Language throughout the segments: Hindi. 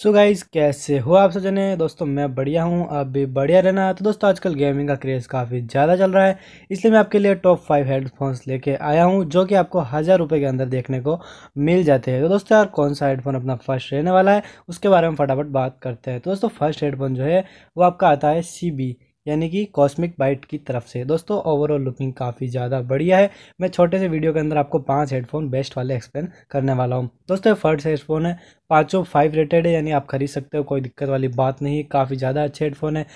सो so गाइज़ कैसे हो आप सब जने दोस्तों मैं बढ़िया हूँ आप भी बढ़िया रहना तो दोस्तों आजकल गेमिंग का क्रेज़ काफ़ी ज़्यादा चल रहा है इसलिए मैं आपके लिए टॉप फाइव हेडफोन्स लेके आया हूँ जो कि आपको हज़ार रुपये के अंदर देखने को मिल जाते हैं तो दोस्तों यार कौन सा हेडफोन अपना फर्स्ट रहने वाला है उसके बारे में फटाफट बात करते हैं तो दोस्तों फर्स्ट हेडफोन जो है वो आपका आता है सी यानी कि कॉस्मिक बाइट की तरफ से दोस्तों ओवरऑल लुकिंग काफ़ी ज़्यादा बढ़िया है मैं छोटे से वीडियो के अंदर आपको पांच हेडफोन बेस्ट वाले एक्सप्लेन करने वाला हूँ दोस्तों फर्स्ट हेडफोन है पाँचों फाइव रेटेड है यानी आप खरीद सकते हो कोई दिक्कत वाली बात नहीं काफ़ी ज़्यादा अच्छे हेडफोन है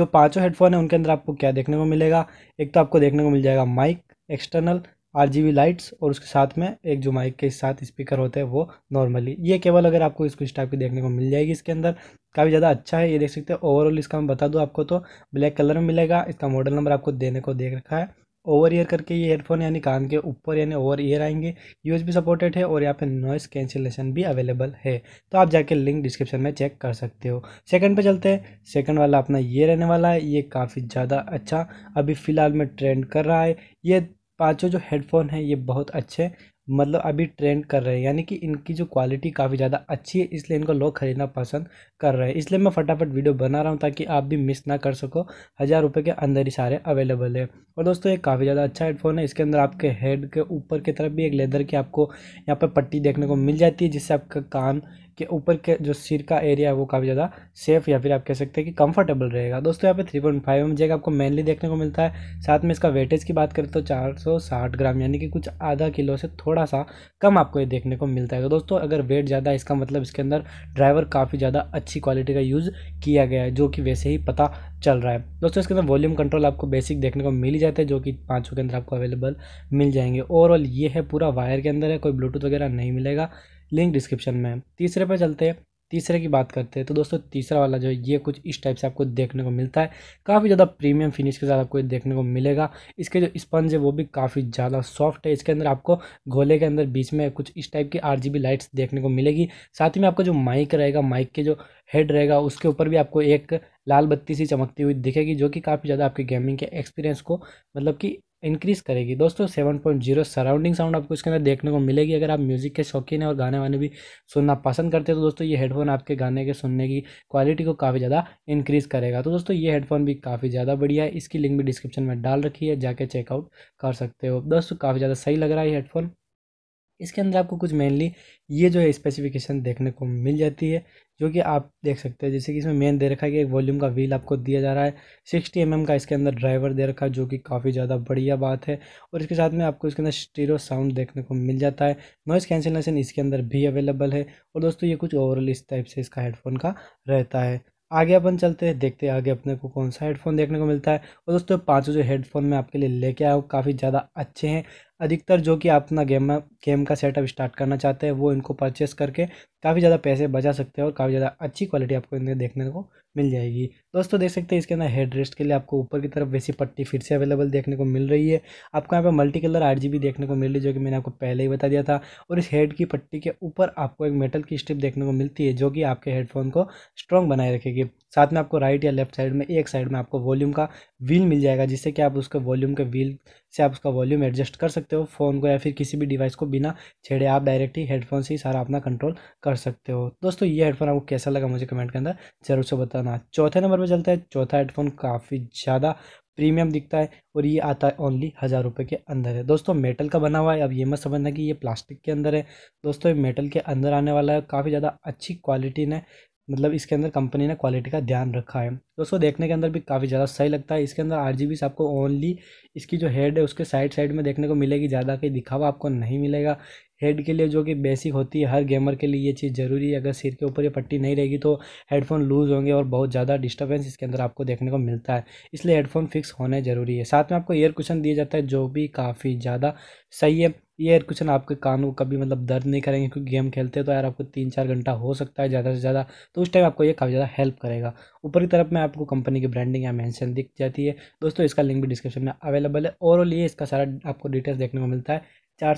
जो पाँचों हेडफोन है उनके अंदर आपको क्या देखने को मिलेगा एक तो आपको देखने को मिल जाएगा माइक एक्सटर्नल आर लाइट्स और उसके साथ में एक जो माइक के साथ स्पीकर होते हैं वो नॉर्मली ये केवल अगर आपको इसको इस टाइप की देखने को मिल जाएगी इसके अंदर काफ़ी ज़्यादा अच्छा है ये देख सकते हैं ओवरऑल इसका मैं बता दूँ आपको तो ब्लैक कलर में मिलेगा इसका मॉडल नंबर आपको देने को देख रखा है ओवर ईयर करके ये हेडफोन यानी कान के ऊपर यानी ओवर ईयर आएंगे भी सपोर्टेड है और यहाँ पे नॉइस कैंसिलेशन भी अवेलेबल है तो आप जाके लिंक डिस्क्रिप्शन में चेक कर सकते हो सेकंड पे चलते हैं सेकंड वाला अपना ये रहने वाला है ये काफ़ी ज़्यादा अच्छा अभी फ़िलहाल में ट्रेंड कर रहा है ये पाँचों जो हेडफोन हैं ये बहुत अच्छे मतलब अभी ट्रेंड कर रहे हैं यानी कि इनकी जो क्वालिटी काफ़ी ज़्यादा अच्छी है इसलिए इनको लोग ख़रीदना पसंद कर रहे हैं इसलिए मैं फटाफट वीडियो बना रहा हूँ ताकि आप भी मिस ना कर सको हज़ार रुपये के अंदर ही सारे अवेलेबल है और दोस्तों ये काफ़ी ज़्यादा अच्छा हेडफोन है इसके अंदर आपके हेड के ऊपर की तरफ भी एक लेदर की आपको यहाँ पर पट्टी देखने को मिल जाती है जिससे आपका कान के ऊपर के जो सिर का एरिया है वो काफ़ी ज़्यादा सेफ या फिर आप कह सकते हैं कि कंफर्टेबल रहेगा दोस्तों यहाँ पे थ्री पॉइंट फाइव एम आपको मेनली देखने को मिलता है साथ में इसका वेटेज की बात करें तो चार सौ साठ ग्राम यानी कि कुछ आधा किलो से थोड़ा सा कम आपको ये देखने को मिलता है तो दोस्तों अगर वेट ज़्यादा इसका मतलब इसके अंदर ड्राइवर काफ़ी ज़्यादा अच्छा अच्छी क्वालिटी का यूज़ किया गया है जो कि वैसे ही पता चल रहा है दोस्तों इसके अंदर वॉल्यूम कंट्रोल आपको बेसिक देखने को मिल ही जाता है जो कि पाँचों के अंदर आपको अवेलेबल मिल जाएंगे ओवरऑल ये है पूरा वायर के अंदर है कोई ब्लूटूथ वगैरह नहीं मिलेगा लिंक डिस्क्रिप्शन में तीसरे पर चलते हैं तीसरे की बात करते हैं तो दोस्तों तीसरा वाला जो है ये कुछ इस टाइप से आपको देखने को मिलता है काफ़ी ज़्यादा प्रीमियम फिनिश के साथ आपको देखने को मिलेगा इसके जो स्पंज है वो भी काफ़ी ज़्यादा सॉफ्ट है इसके अंदर आपको घोले के अंदर बीच में कुछ इस टाइप की आर लाइट्स देखने को मिलेगी साथ ही में आपका जो माइक रहेगा माइक के जो हेड रहेगा उसके ऊपर भी आपको एक लाल बत्ती सी चमकती हुई दिखेगी जो कि काफ़ी ज़्यादा आपके गेमिंग के एक्सपीरियंस को मतलब कि इंक्रीज़ करेगी दोस्तों seven point zero surrounding sound आपको इसके अंदर देखने को मिलेगी अगर आप म्यूज़िक के शौकीन हैं और गाने वाने भी सुनना पसंद करते हैं तो दोस्तों ये हेडफोन आपके गाने के सुनने की क्वालिटी को काफ़ी ज़्यादा इंक्रीज़ करेगा तो दोस्तों ये हेडफोन भी काफ़ी ज़्यादा बढ़िया है इसकी लिंक भी डिस्क्रिप्शन में डाल रखी है जाके चेकआउट कर सकते हो दोस्तों काफ़ी ज़्यादा सही लग रहा है ये हेडफोन इसके अंदर आपको कुछ मेनली ये जो है स्पेसिफिकेशन देखने को मिल जाती है जो कि आप देख सकते हैं जैसे कि इसमें मेन दे रखा है कि एक वॉल्यूम का व्हील आपको दिया जा रहा है सिक्सटी एम mm का इसके अंदर ड्राइवर दे रखा है जो कि काफ़ी ज़्यादा बढ़िया बात है और इसके साथ में आपको इसके अंदर स्टीरो साउंड देखने को मिल जाता है नॉइज़ कैंसिलेशन इसके अंदर भी अवेलेबल है और दोस्तों ये कुछ ओवरऑल इस टाइप से इसका हेडफोन का रहता है आगे अपन चलते हैं देखते हैं आगे अपने को कौन सा हेडफोन देखने को मिलता है और दोस्तों पांचों जो हेडफोन मैं आपके लिए लेके आया हूँ काफ़ी ज़्यादा अच्छे हैं अधिकतर जो कि अपना गेम गेम का सेटअप स्टार्ट करना चाहते हैं वो इनको परचेस करके काफ़ी ज़्यादा पैसे बचा सकते हैं और काफ़ी ज़्यादा अच्छी क्वालिटी आपको इनमें देखने को मिल जाएगी दोस्तों देख सकते हैं इसके अंदर हेड रेस्ट के लिए आपको ऊपर की तरफ वैसी पट्टी फिर से अवेलेबल देखने को मिल रही है आपको यहाँ पर मल्टी कलर आठ देखने को मिल रही है जो कि मैंने आपको पहले ही बता दिया था और इस हेड की पट्टी के ऊपर आपको एक मेटल की स्ट्रिप देखने को मिलती है जो कि आपके हेडफोन को स्ट्रॉन्ग बनाए रखेगी साथ में आपको राइट या लेफ्ट साइड में एक साइड में आपको वॉल्यूम का व्हील मिल जाएगा जिससे कि आप उसके वॉल्यूम के व्हील से आप उसका वॉल्यूम एडजस्ट कर सकते हो फ़ोन को या फिर किसी भी डिवाइस को बिना छेड़े आप डायरेक्ट ही हेडफोन से ही सारा अपना कंट्रोल कर सकते हो दोस्तों ये हेडफोन आपको कैसा लगा मुझे कमेंट के अंदर जरूर से बताना चौथे नंबर पर चलता है चौथा हेडफोन काफ़ी ज़्यादा प्रीमियम दिखता है और ये आता है ओनली हज़ार रुपये के अंदर है दोस्तों मेटल का बना हुआ है अब ये मत समझना कि ये प्लास्टिक के अंदर है दोस्तों ये मेटल के अंदर आने वाला है काफ़ी ज़्यादा अच्छी क्वालिटी ने मतलब इसके अंदर कंपनी ने क्वालिटी का ध्यान रखा है दोस्तों देखने के अंदर भी काफ़ी ज़्यादा सही लगता है इसके अंदर आर जी आपको ओनली इसकी जो हेड है उसके साइड साइड में देखने को मिलेगी ज़्यादा कहीं दिखावा आपको नहीं मिलेगा हेड के लिए जो कि बेसिक होती है हर गेमर के लिए ये चीज़ ज़रूरी है अगर सिर के ऊपर ये पट्टी नहीं रहेगी तो हेडफोन लूज़ होंगे और बहुत ज़्यादा डिस्टर्बेंस इसके अंदर आपको देखने को मिलता है इसलिए हेडफोन फिक्स होने ज़रूरी है साथ में आपको ईयर कुशन दिया जाता है जो भी काफ़ी ज़्यादा सही है ये ईयर कुशन आपके कान को कभी मतलब दर्द नहीं करेंगे क्योंकि गेम खेलते हैं तो यार आपको तीन चार घंटा हो सकता है ज़्यादा से ज़्यादा तो उस टाइम आपको ये काफ़ी ज़्यादा हेल्प करेगा ऊपर की तरफ में आपको कंपनी की ब्रांडिंग या मेंशन दिख जाती है दोस्तों इसका लिंक भी डिस्क्रिप्शन में अवेलेबल है ओवरऑल ये इसका सारा आपको डिटेल्स देखने को मिलता है चार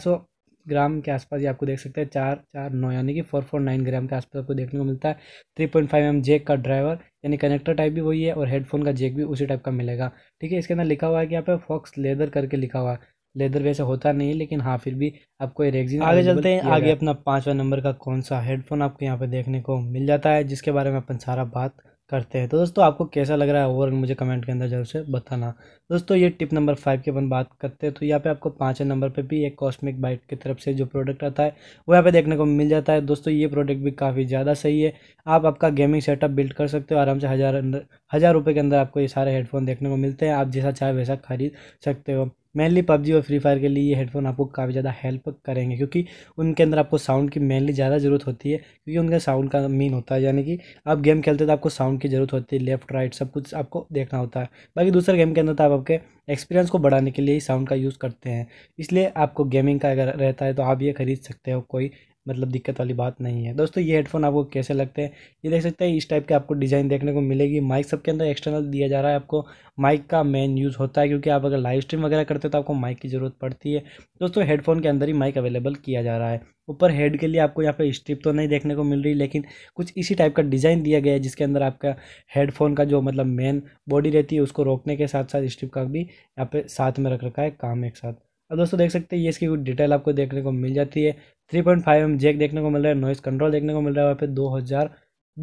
ग्राम के आसपास ही आपको देख सकते हैं चार चार नौ यानी कि फोर फोर नाइन ग्राम के आसपास आपको देखने को मिलता है three point five M jack का ड्राइवर यानी कनेक्टर टाइप भी वही है और हेडफोन का जेक भी उसी टाइप का मिलेगा ठीक है इसके अंदर लिखा हुआ है कि यहाँ पे फॉक्स लेदर करके लिखा हुआ है लेदर वैसे होता नहीं है लेकिन हाँ फिर भी आपको ये आगे चलते हैं आगे अपना पाँचवा नंबर का कौन सा हेडफोन आपको यहाँ पर देखने को मिल जाता है जिसके बारे में अपन सारा बात करते हैं तो दोस्तों आपको कैसा लग रहा है ओवरऑल मुझे कमेंट के अंदर जरूर से बताना दोस्तों ये टिप नंबर फाइव की अपन बात करते हैं तो यहाँ पे आपको पाँच नंबर पे भी एक कॉस्मिक बाइट की तरफ से जो प्रोडक्ट आता है वो यहाँ पे देखने को मिल जाता है दोस्तों ये प्रोडक्ट भी काफ़ी ज़्यादा सही है आप आपका गेमिंग सेटअप बिल्ड कर सकते हो आराम से हज़ार अंदर हज़ार रुपये के अंदर आपको ये सारे हेडफोन देखने को मिलते हैं आप जैसा चाहे वैसा खरीद सकते हो मेनली पबजी और फ्री फायर के लिए ये हेडफोन आपको काफ़ी ज़्यादा हेल्प करेंगे क्योंकि उनके अंदर आपको साउंड की मेनली ज़्यादा ज़रूरत होती है क्योंकि उनका साउंड का मीन होता है यानी कि आप गेम खेलते तो आपको साउंड की ज़रूरत होती है लेफ्ट राइट सब कुछ आपको देखना होता है बाकी दूसरे गेम के अंदर तो आप आपके एक्सपीरियंस को बढ़ाने के लिए ही साउंड का यूज़ करते हैं इसलिए आपको गेमिंग का अगर रहता है तो आप ये ख़रीद सकते हो कोई मतलब दिक्कत वाली बात नहीं है दोस्तों ये हेडफोन आपको कैसे लगते हैं ये देख सकते हैं इस टाइप के आपको डिज़ाइन देखने को मिलेगी माइक सबके अंदर एक्सटर्नल दिया जा रहा है आपको माइक का मेन यूज़ होता है क्योंकि आप अगर लाइव स्ट्रीम वगैरह करते हो तो आपको माइक की ज़रूरत पड़ती है दोस्तों हेडफोन के अंदर ही माइक अवेलेबल किया जा रहा है ऊपर हेड के लिए आपको यहाँ पे स्ट्रिप तो नहीं देखने को मिल रही लेकिन कुछ इसी टाइप का डिज़ाइन दिया गया है जिसके अंदर आपका हेडफोन का जो मतलब मेन बॉडी रहती है उसको रोकने के साथ साथ स्ट्रिप का भी यहाँ पे साथ में रख रखा है काम एक साथ अब दोस्तों देख सकते हैं ये इसकी कुछ डिटेल आपको देखने को मिल जाती है three point five M jack देखने को मिल रहा है नॉइस कंट्रोल देखने को मिल रहा है वहाँ पे दो हज़ार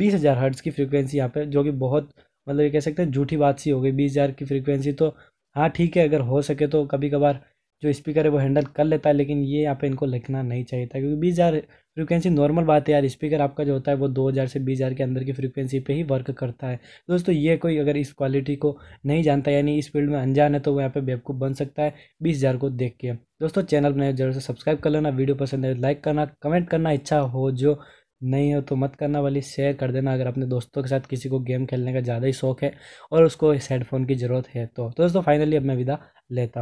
बीस हज़ार हर्ट्स की फ्रीक्वेंसी यहाँ पे जो कि बहुत मतलब ये कह सकते हैं झूठी बात सी हो गई बीस हज़ार की फ्रीक्वेंसी तो हाँ ठीक है अगर हो सके तो कभी कभार जो स्पीकर है वो हैंडल कर लेता है लेकिन ये यहाँ पे इनको लिखना नहीं चाहिए था क्योंकि बीस हज़ार फ्रिक्वेंसी नॉर्मल बात है यार स्पीकर आपका जो होता है वो दो हज़ार से बीस हज़ार के अंदर की फ्रिक्वेंसी पे ही वर्क करता है दोस्तों ये कोई अगर इस क्वालिटी को नहीं जानता यानी इस फील्ड में अनजान है तो वो यहाँ पे बेवकूफ़ बन सकता है बीस हज़ार को देख के दोस्तों चैनल बनाए जरूर से सब्सक्राइब कर लेना वीडियो पसंद है लाइक तो करना कमेंट करना इच्छा हो जो नहीं हो तो मत करना वाली शेयर कर देना अगर अपने दोस्तों के साथ किसी को गेम खेलने का ज़्यादा ही शौक है और उसको इस हेडफोन की ज़रूरत है तो दोस्तों फाइनली अब मैं विदा लेता